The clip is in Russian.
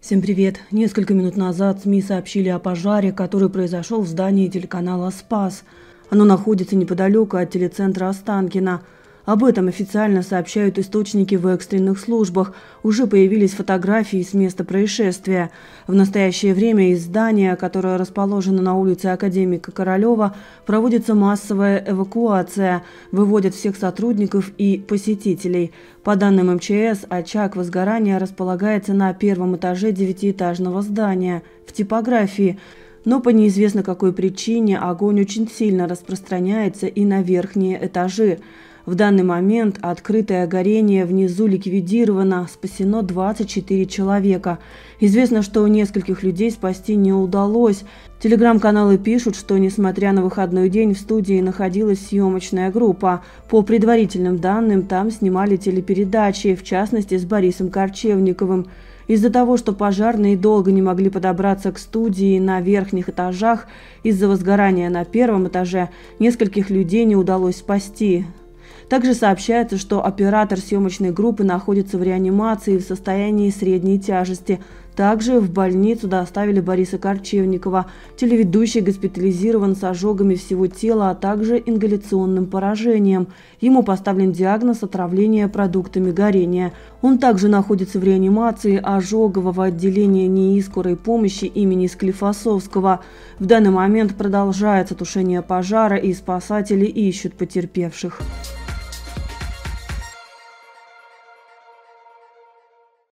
Всем привет! Несколько минут назад СМИ сообщили о пожаре, который произошел в здании телеканала «Спас». Оно находится неподалеку от телецентра Останкина – об этом официально сообщают источники в экстренных службах. Уже появились фотографии с места происшествия. В настоящее время из здания, которое расположено на улице Академика Королева, проводится массовая эвакуация. Выводят всех сотрудников и посетителей. По данным МЧС, очаг возгорания располагается на первом этаже девятиэтажного здания. В типографии но по неизвестно какой причине огонь очень сильно распространяется и на верхние этажи. В данный момент открытое горение внизу ликвидировано, спасено 24 человека. Известно, что у нескольких людей спасти не удалось. Телеграм-каналы пишут, что, несмотря на выходной день, в студии находилась съемочная группа. По предварительным данным, там снимали телепередачи, в частности, с Борисом Корчевниковым. Из-за того, что пожарные долго не могли подобраться к студии на верхних этажах, из-за возгорания на первом этаже нескольких людей не удалось спасти. Также сообщается, что оператор съемочной группы находится в реанимации в состоянии средней тяжести. Также в больницу доставили Бориса Корчевникова. Телеведущий госпитализирован с ожогами всего тела, а также ингаляционным поражением. Ему поставлен диагноз отравления продуктами горения. Он также находится в реанимации ожогового отделения НИИ скорой помощи имени Склифосовского. В данный момент продолжается тушение пожара и спасатели ищут потерпевших.